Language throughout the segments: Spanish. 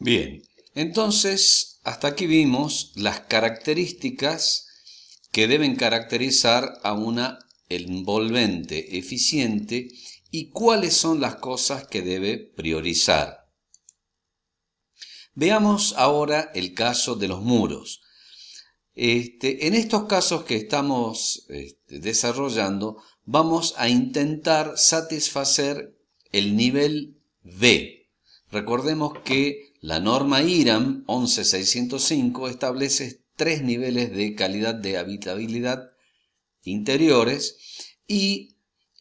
Bien, entonces hasta aquí vimos las características que deben caracterizar a una envolvente eficiente y cuáles son las cosas que debe priorizar. Veamos ahora el caso de los muros. Este, en estos casos que estamos este, desarrollando, vamos a intentar satisfacer el nivel B. Recordemos que la norma IRAM 11605 establece tres niveles de calidad de habitabilidad interiores y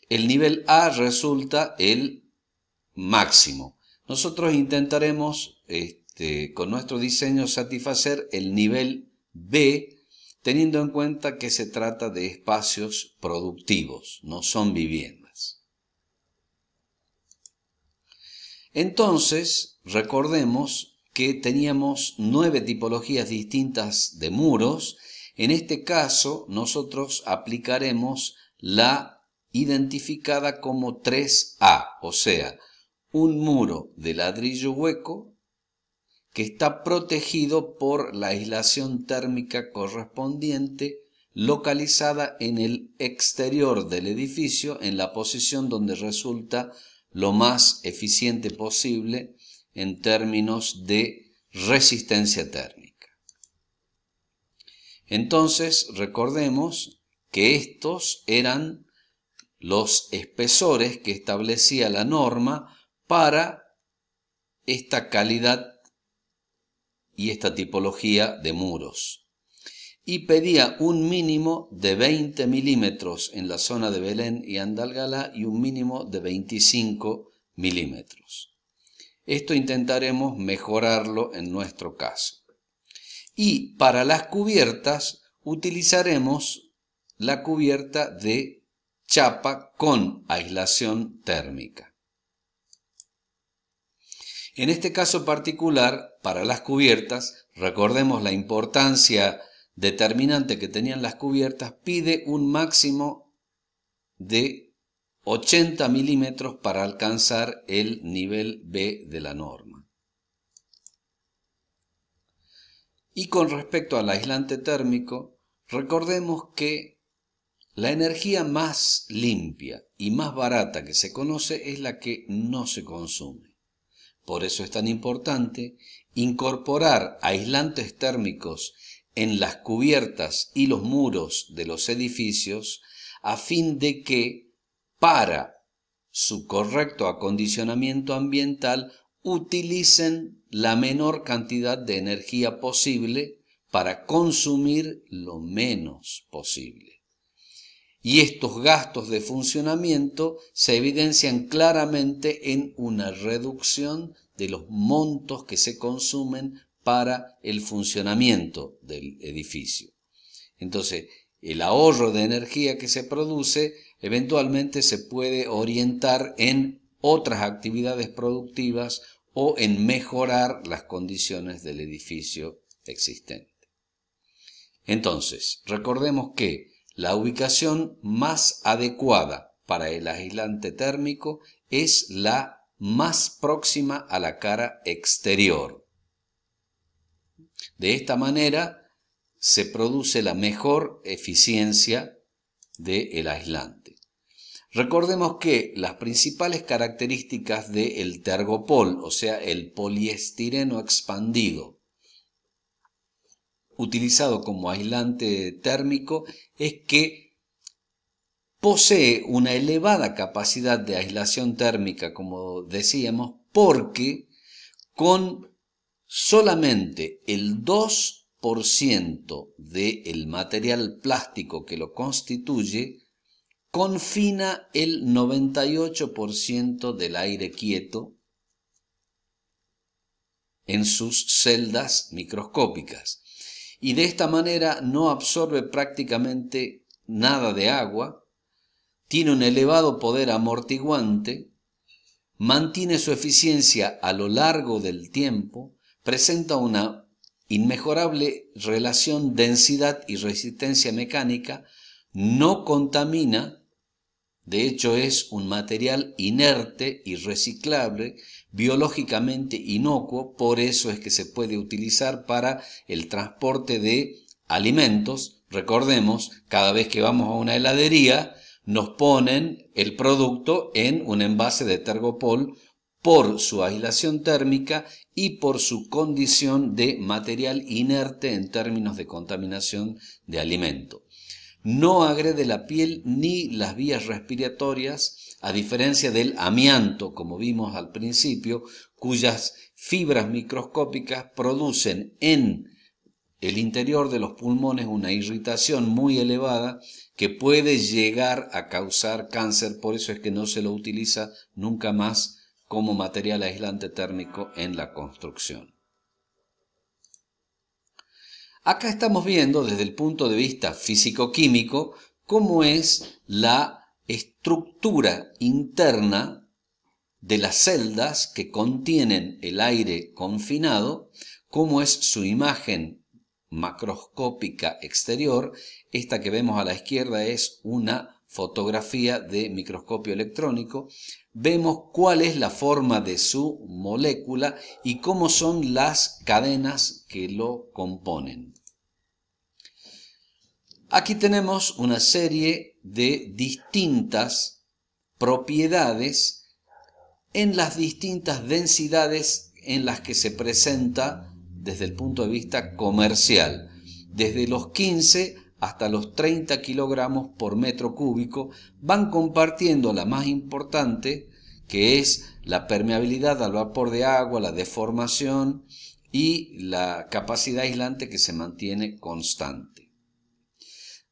el nivel A resulta el máximo. Nosotros intentaremos este, con nuestro diseño satisfacer el nivel B teniendo en cuenta que se trata de espacios productivos, no son viviendas. Entonces, recordemos que teníamos nueve tipologías distintas de muros. En este caso, nosotros aplicaremos la identificada como 3A, o sea, un muro de ladrillo hueco que está protegido por la aislación térmica correspondiente localizada en el exterior del edificio en la posición donde resulta lo más eficiente posible en términos de resistencia térmica. Entonces, recordemos que estos eran los espesores que establecía la norma para esta calidad y esta tipología de muros y pedía un mínimo de 20 milímetros en la zona de Belén y Andalgalá y un mínimo de 25 milímetros. Esto intentaremos mejorarlo en nuestro caso. Y para las cubiertas utilizaremos la cubierta de chapa con aislación térmica. En este caso particular, para las cubiertas, recordemos la importancia determinante que tenían las cubiertas pide un máximo de 80 milímetros para alcanzar el nivel B de la norma. Y con respecto al aislante térmico, recordemos que la energía más limpia y más barata que se conoce es la que no se consume. Por eso es tan importante incorporar aislantes térmicos en las cubiertas y los muros de los edificios, a fin de que, para su correcto acondicionamiento ambiental, utilicen la menor cantidad de energía posible para consumir lo menos posible. Y estos gastos de funcionamiento se evidencian claramente en una reducción de los montos que se consumen para el funcionamiento del edificio. Entonces, el ahorro de energía que se produce eventualmente se puede orientar en otras actividades productivas o en mejorar las condiciones del edificio existente. Entonces, recordemos que la ubicación más adecuada para el aislante térmico es la más próxima a la cara exterior, de esta manera se produce la mejor eficiencia del aislante. Recordemos que las principales características del tergopol, o sea, el poliestireno expandido, utilizado como aislante térmico, es que posee una elevada capacidad de aislación térmica, como decíamos, porque con solamente el 2% del material plástico que lo constituye confina el 98% del aire quieto en sus celdas microscópicas y de esta manera no absorbe prácticamente nada de agua, tiene un elevado poder amortiguante, mantiene su eficiencia a lo largo del tiempo, presenta una inmejorable relación densidad y resistencia mecánica, no contamina, de hecho es un material inerte y reciclable, biológicamente inocuo, por eso es que se puede utilizar para el transporte de alimentos. Recordemos, cada vez que vamos a una heladería, nos ponen el producto en un envase de tergopol por su aislación térmica y por su condición de material inerte en términos de contaminación de alimento. No agrede la piel ni las vías respiratorias, a diferencia del amianto, como vimos al principio, cuyas fibras microscópicas producen en el interior de los pulmones una irritación muy elevada que puede llegar a causar cáncer, por eso es que no se lo utiliza nunca más como material aislante térmico en la construcción. Acá estamos viendo desde el punto de vista físico-químico cómo es la estructura interna de las celdas que contienen el aire confinado, cómo es su imagen macroscópica exterior. Esta que vemos a la izquierda es una fotografía de microscopio electrónico, vemos cuál es la forma de su molécula y cómo son las cadenas que lo componen. Aquí tenemos una serie de distintas propiedades en las distintas densidades en las que se presenta desde el punto de vista comercial, desde los 15 hasta los 30 kilogramos por metro cúbico, van compartiendo la más importante, que es la permeabilidad al vapor de agua, la deformación y la capacidad aislante que se mantiene constante.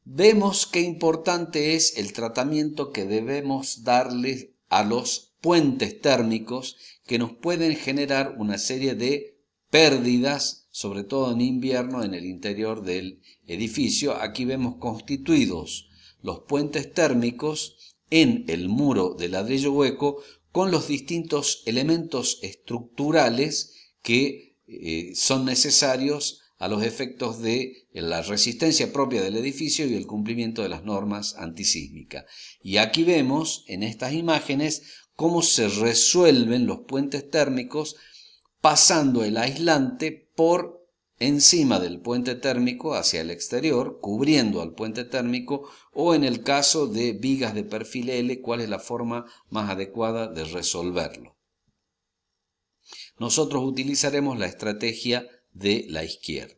Vemos qué importante es el tratamiento que debemos darle a los puentes térmicos que nos pueden generar una serie de pérdidas sobre todo en invierno en el interior del edificio. Aquí vemos constituidos los puentes térmicos en el muro de ladrillo hueco con los distintos elementos estructurales que eh, son necesarios a los efectos de la resistencia propia del edificio y el cumplimiento de las normas antisísmicas. Y aquí vemos en estas imágenes cómo se resuelven los puentes térmicos pasando el aislante por encima del puente térmico hacia el exterior, cubriendo al puente térmico, o en el caso de vigas de perfil L, cuál es la forma más adecuada de resolverlo. Nosotros utilizaremos la estrategia de la izquierda.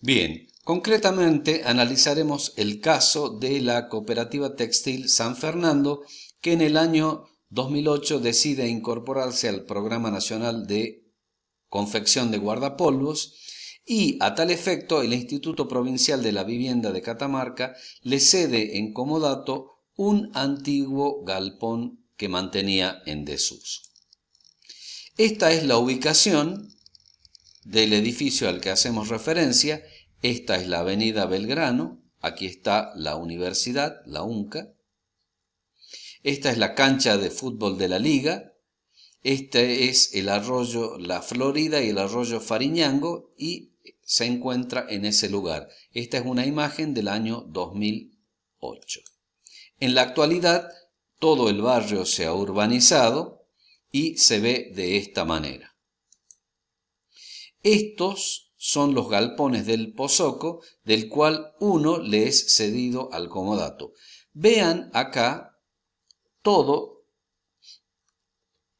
Bien, concretamente analizaremos el caso de la cooperativa textil San Fernando, que en el año 2008 decide incorporarse al Programa Nacional de Confección de Guardapolvos y a tal efecto el Instituto Provincial de la Vivienda de Catamarca le cede en comodato un antiguo galpón que mantenía en desuso. Esta es la ubicación del edificio al que hacemos referencia. Esta es la avenida Belgrano, aquí está la universidad, la UNCA, esta es la cancha de fútbol de la liga. Este es el arroyo La Florida y el arroyo Fariñango y se encuentra en ese lugar. Esta es una imagen del año 2008. En la actualidad, todo el barrio se ha urbanizado y se ve de esta manera. Estos son los galpones del Pozoco, del cual uno le es cedido al comodato. Vean acá todo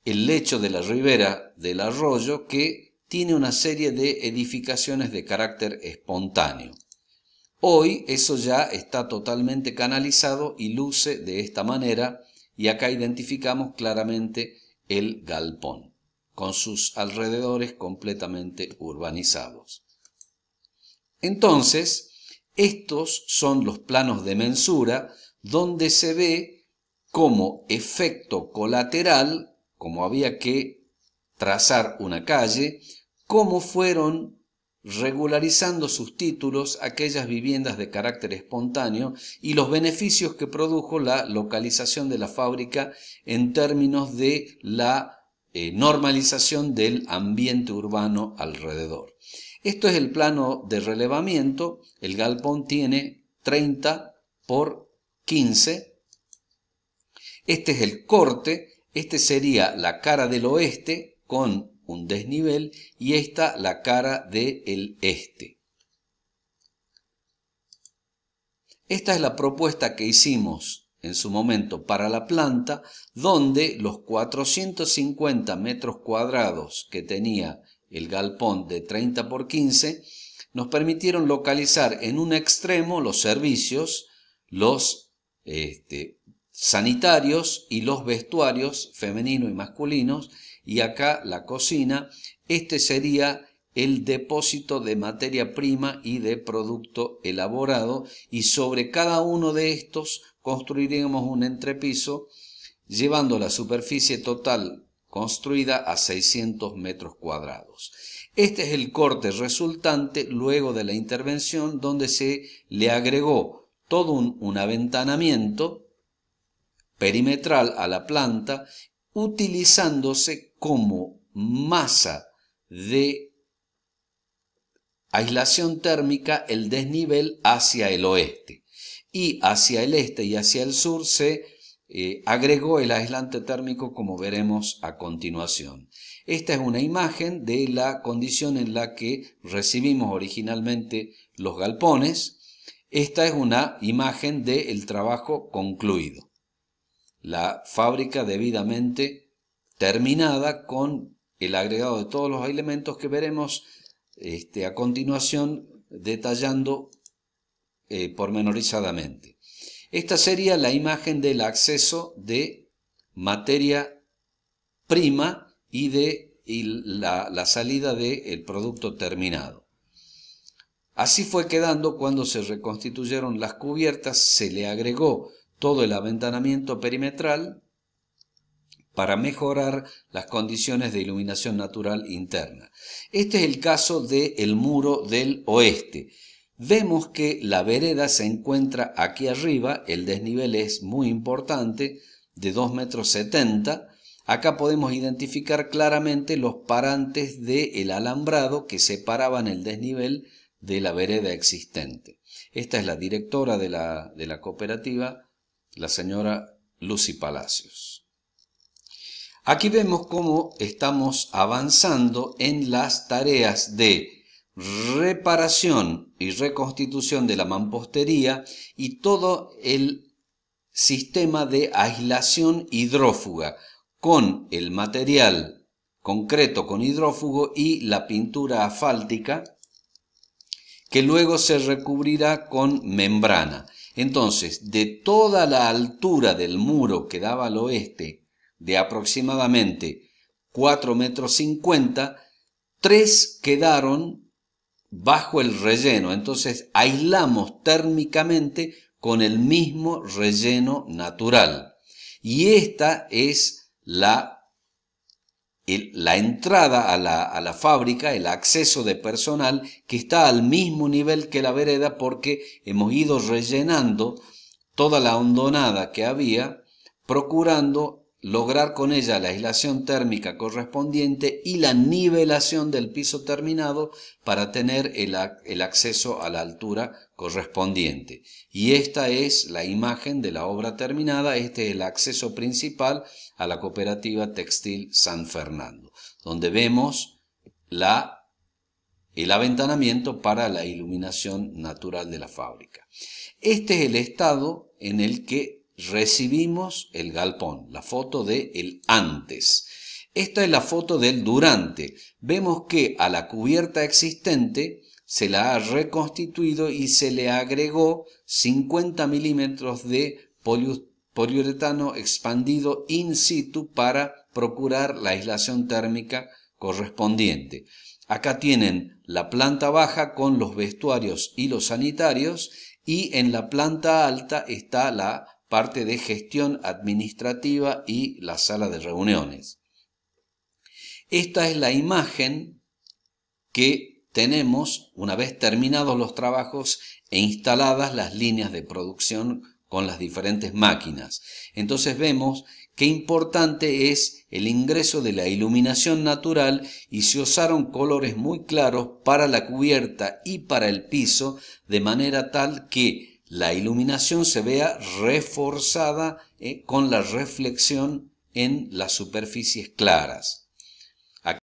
el lecho de la ribera del arroyo que tiene una serie de edificaciones de carácter espontáneo. Hoy eso ya está totalmente canalizado y luce de esta manera y acá identificamos claramente el galpón, con sus alrededores completamente urbanizados. Entonces, estos son los planos de mensura donde se ve como efecto colateral, como había que trazar una calle, cómo fueron regularizando sus títulos aquellas viviendas de carácter espontáneo y los beneficios que produjo la localización de la fábrica en términos de la eh, normalización del ambiente urbano alrededor. Esto es el plano de relevamiento, el galpón tiene 30 por 15 este es el corte, este sería la cara del oeste con un desnivel y esta la cara del este. Esta es la propuesta que hicimos en su momento para la planta, donde los 450 metros cuadrados que tenía el galpón de 30 por 15 nos permitieron localizar en un extremo los servicios, los este, sanitarios y los vestuarios femenino y masculinos y acá la cocina. Este sería el depósito de materia prima y de producto elaborado y sobre cada uno de estos construiríamos un entrepiso llevando la superficie total construida a 600 metros cuadrados. Este es el corte resultante luego de la intervención donde se le agregó todo un, un aventanamiento perimetral a la planta utilizándose como masa de aislación térmica el desnivel hacia el oeste y hacia el este y hacia el sur se eh, agregó el aislante térmico como veremos a continuación. Esta es una imagen de la condición en la que recibimos originalmente los galpones. Esta es una imagen del trabajo concluido la fábrica debidamente terminada con el agregado de todos los elementos que veremos este, a continuación detallando eh, pormenorizadamente. Esta sería la imagen del acceso de materia prima y de la, salida del producto terminado. Así fue quedando cuando se reconstituyeron las cubiertas, se le agregó todo el aventanamiento perimetral para mejorar las condiciones de iluminación natural interna. Este es el caso del el muro del oeste. Vemos que la vereda se encuentra aquí arriba, el desnivel es muy importante, de 2,70 metros. Acá podemos identificar claramente los parantes del el alambrado que separaban el desnivel de la vereda existente. Esta es la directora de la, de la cooperativa, la señora Lucy Palacios. Aquí vemos cómo estamos avanzando en las tareas de reparación y reconstitución de la mampostería y todo el sistema de aislación hidrófuga con el material concreto con hidrófugo y la pintura asfáltica que luego se recubrirá con membrana. Entonces, de toda la altura del muro que daba al oeste, de aproximadamente 4 metros 50, tres quedaron bajo el relleno. Entonces, aislamos térmicamente con el mismo relleno natural. Y esta es la la entrada a la, a la, fábrica, el acceso de personal que está al mismo nivel que la vereda porque hemos ido rellenando toda la hondonada que había, procurando lograr con ella la aislación térmica correspondiente y la nivelación del piso terminado para tener el, acceso a la altura correspondiente. Y esta es la imagen de la obra terminada, este es el acceso principal a la cooperativa textil San Fernando, donde vemos la, el aventanamiento para la iluminación natural de la fábrica. Este es el estado en el que recibimos el galpón, la foto de el antes. Esta es la foto del durante. Vemos que a la cubierta existente se la ha reconstituido y se le agregó 50 milímetros de poliuretano expandido in situ para procurar la aislación térmica correspondiente. Acá tienen la planta baja con los vestuarios y los sanitarios y en la planta alta está la parte de gestión administrativa y la sala de reuniones. Esta es la imagen que tenemos una vez terminados los trabajos e instaladas las líneas de producción con las diferentes máquinas. Entonces vemos qué importante es el ingreso de la iluminación natural y se usaron colores muy claros para la cubierta y para el piso de manera tal que la iluminación se vea reforzada eh, con la reflexión en las superficies claras.